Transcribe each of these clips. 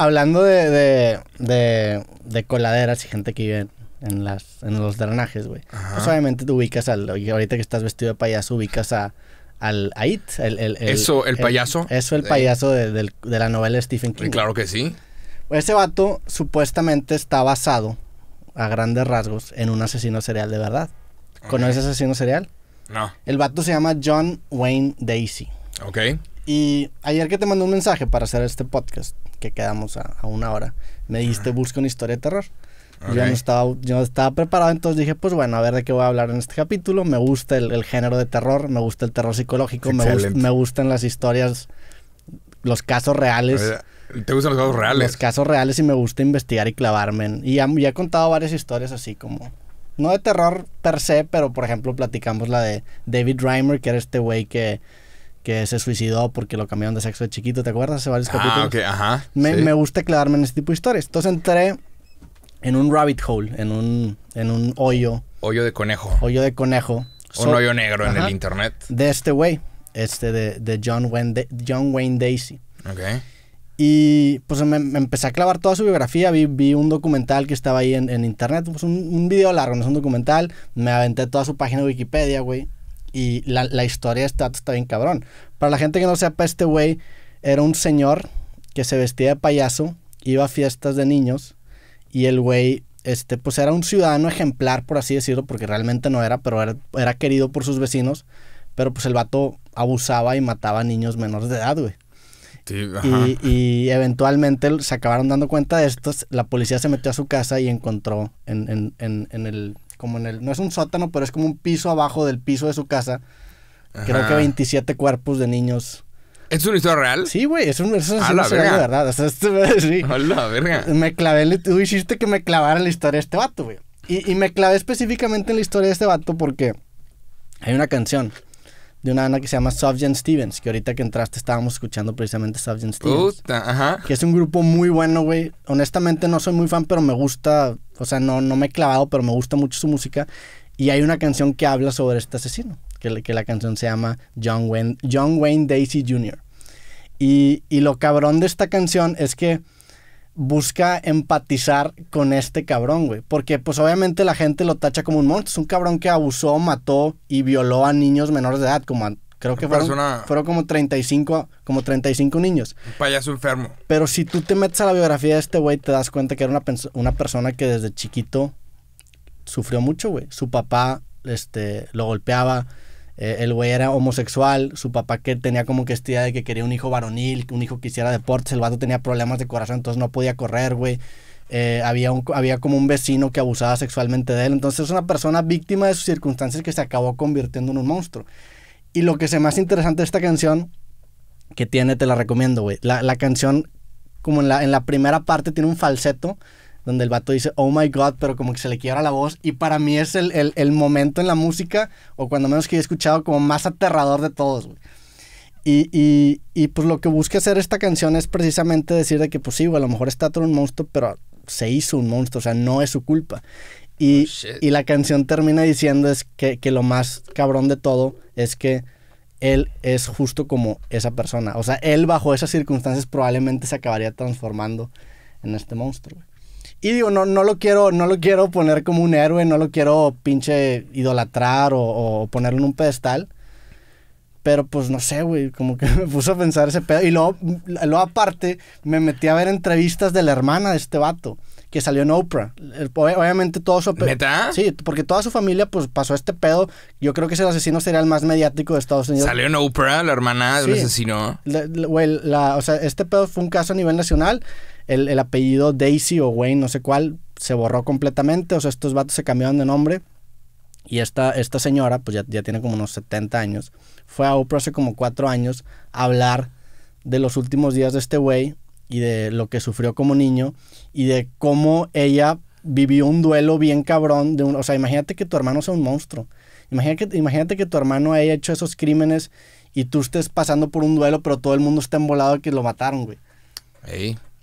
hablando de, de, coladeras y gente que vive en, las, en los drenajes, güey. Pues obviamente tú ubicas al. Ahorita que estás vestido de payaso, ubicas a. Al ait el, eso, el payaso. eso, el payaso de, la novela Stephen King. Claro que sí. Ese vato supuestamente está basado, a grandes rasgos, en un asesino serial de verdad. ¿Conoces asesino serial? No. El vato se llama John Wayne Daisy. Ok. Y ayer que te mandé un mensaje para hacer este podcast, que quedamos a, una hora, me dijiste busca una historia de terror. Yo, no estaba, yo estaba preparado, entonces dije, pues bueno, a ver de qué voy a hablar en este capítulo. Me gusta el, género de terror, me gusta el terror psicológico, me, gustan las historias, los casos reales. ¿Te gustan los casos reales? Los casos reales y me gusta investigar y clavarme. En, y ya, he contado varias historias así como, no de terror per se, pero por ejemplo platicamos la de David Reimer, que era este güey que que se suicidó porque lo cambiaron de sexo de chiquito, ¿te acuerdas? Se varios ah, capítulos. me, gusta clavarme en ese tipo de historias. Entonces entré en un rabbit hole, en un, en un hoyo. Hoyo de conejo. Hoyo de conejo. Un hoyo negro en el internet. De este güey, este de, John, Wayne, John Wayne Daisy. Ok. Y pues me, empecé a clavar toda su biografía, vi, un documental que estaba ahí en, internet, pues, un, un, video largo, no es un documental, me aventé toda su página de Wikipedia, güey. Y la, historia de este está bien cabrón. Para la gente que no sepa, este güey era un señor que se vestía de payaso, iba a fiestas de niños y el güey, este, pues era un ciudadano ejemplar, por así decirlo, porque realmente no era, pero era, querido por sus vecinos. Pero pues el vato abusaba y mataba a niños menores de edad, güey. y, eventualmente se acabaron dando cuenta de esto. La policía se metió a su casa y encontró en el como en el, no es un sótano, pero es como un piso abajo del piso de su casa. Creo que 27 cuerpos de niños. ¿Es una historia real? Sí, güey, es, una historia real, de verdad. O sea, este A verga. Me clavé, tú hiciste que me clavara en la historia de este vato, güey. Y, y me clavé específicamente en la historia de este vato porque hay una canción de una banda que se llama Subjan Stevens, que ahorita que entraste estábamos escuchando precisamente Subjan Stevens. Puta, ajá. Que es un grupo muy bueno, güey. Honestamente no soy muy fan, pero me gusta, o sea, no, no me he clavado, pero me gusta mucho su música. Y hay una canción que habla sobre este asesino, que, que la canción se llama John Wayne, John Wayne Daisy Jr. y lo cabrón de esta canción es que busca empatizar con este cabrón, güey. Porque pues obviamente la gente lo tacha como un monstruo. Es un cabrón que abusó, mató y violó a niños menores de edad, como creo que fueron, fueron, como 35, como 35 niños. Un payaso enfermo. Pero si tú te metes a la biografía de este güey, te das cuenta que era una, persona que desde chiquito sufrió mucho, güey. Su papá este, lo golpeaba eh, el güey era homosexual, su papá que tenía como que esta de que quería un hijo varonil, un hijo que hiciera deportes, el vato tenía problemas de corazón, entonces no podía correr, güey. Eh, había, como un vecino que abusaba sexualmente de él. Entonces es una persona víctima de sus circunstancias que se acabó convirtiendo en un monstruo. Y lo que se más interesante de esta canción, que tiene, te la recomiendo, güey. La, canción, como en la, en la primera parte, tiene un falseto donde el vato dice, oh my god, pero como que se le quiebra la voz. Y para mí es el, el, el momento en la música, o cuando menos que he escuchado, como más aterrador de todos, güey. Y, y, y, pues lo que busca hacer esta canción es precisamente decir de que, pues sí, güey, a lo mejor está todo un monstruo, pero se hizo un monstruo, o sea, no es su culpa. Y, oh, y la canción termina diciendo es que, que lo más cabrón de todo es que él es justo como esa persona. O sea, él bajo esas circunstancias probablemente se acabaría transformando en este monstruo. Güey. Y digo, no, lo quiero, no lo quiero poner como un héroe, no lo quiero pinche idolatrar o, o ponerlo en un pedestal. Pero pues no sé, güey, como que me puso a pensar ese pedo. Y luego, luego aparte, me metí a ver entrevistas de la hermana de este vato que salió en Oprah. Obviamente todo su... Sí, porque toda su familia pues pasó este pedo. Yo creo que es el asesino el más mediático de Estados Unidos. Salió en Oprah, la hermana del asesino. o sea, este pedo fue un caso a nivel nacional. El, apellido Daisy o Wayne, no sé cuál, se borró completamente. O sea, estos vatos se cambiaron de nombre. Y esta, esta señora, pues ya, ya, tiene como unos 70 años, fue a Oprah hace como 4 años a hablar de los últimos días de este güey y de lo que sufrió como niño y de cómo ella vivió un duelo bien cabrón. De o sea, imagínate que tu hermano sea un monstruo. Imagínate, que, imagínate que tu hermano haya hecho esos crímenes y tú estés pasando por un duelo, pero todo el mundo está embolado de que lo mataron, güey.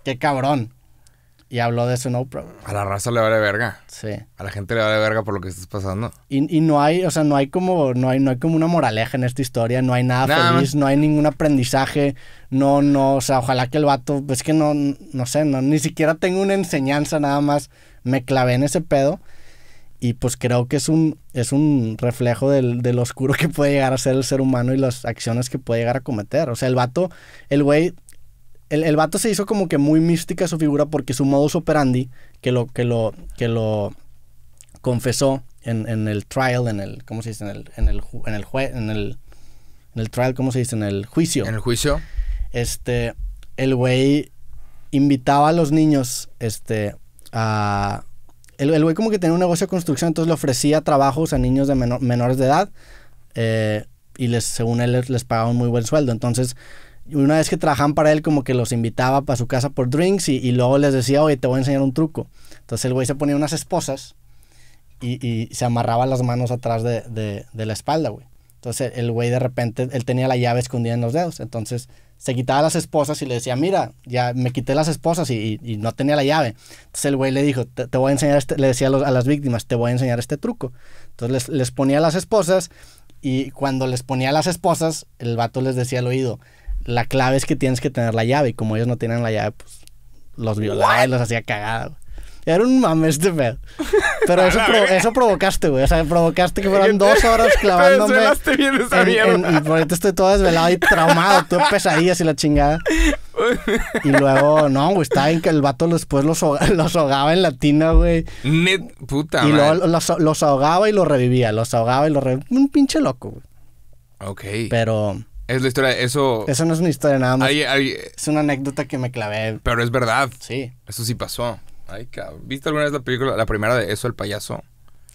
Qué cabrón. Y habló de eso no Oprah. A la raza le de verga. Sí. A la gente le de verga por lo que estás pasando. Y, y no hay, o sea, no hay como, no hay, no hay como una moraleja en esta historia, no hay nada, feliz, no hay ningún aprendizaje, no, no, o sea, ojalá que el vato, es que no, no sé, no, ni siquiera tengo una enseñanza nada más, me clavé en ese pedo. Y pues creo que es un, es un reflejo del, del oscuro que puede llegar a ser el ser humano y las acciones que puede llegar a cometer. O sea, el vato, el güey el, el, vato se hizo como que muy mística su figura porque su modus operandi, que lo, que lo, que lo confesó en, en el trial, en el, ¿cómo se dice? En el, en el, en el juez, en el, trial, ¿cómo se dice? En el juicio. En el juicio. Este, el güey invitaba a los niños, este, a... El, el güey como que tenía un negocio de construcción, entonces le ofrecía trabajos a niños de menor, menores de edad eh, y les, según él les, les pagaba un muy buen sueldo. Entonces una vez que trabajaban para él, como que los invitaba para su casa por drinks y, luego les decía, oye, te voy a enseñar un truco. Entonces el güey se ponía unas esposas y, se amarraba las manos atrás de, la espalda, güey. Entonces el güey de repente, él tenía la llave escondida en los dedos. Entonces se quitaba las esposas y le decía, mira, ya me quité las esposas y, no tenía la llave. Entonces el güey le dijo, te, voy a enseñar, este", le decía a, las víctimas, te voy a enseñar este truco. Entonces les, les, ponía las esposas y cuando les ponía las esposas, el vato les decía al oído, la clave es que tienes que tener la llave. Y como ellos no tienen la llave, pues los violaba y los hacía cagada. Era un mames de este pedo. Pero eso, eso provocaste, güey. O sea, provocaste que fueran dos horas clavándome. bien esa mierda. y por ahorita estoy todo desvelado y traumado. Tuve pesadillas y la chingada. Y luego, no, güey, estaba en que el vato después los, los ahogaba en la tina, güey. Net, puta, Y luego los, los, ahogaba y los revivía. Los ahogaba y los revivía. Un pinche loco, güey. Ok. Pero es la historia, eso... Eso no es una historia nada más. es una anécdota que me clavé. Pero es verdad. Sí. Eso sí pasó. Ay, cabrón. ¿Viste alguna vez la película, la primera de Eso, el payaso?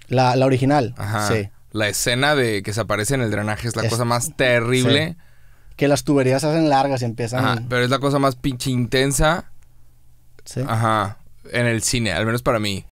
La, original. Ajá. Sí. La escena de que se aparece en el drenaje es la cosa más terrible. Que las tuberías se hacen largas y empiezan... Ajá, pero es la cosa más pinche intensa. Sí. Ajá. En el cine, al menos para mí.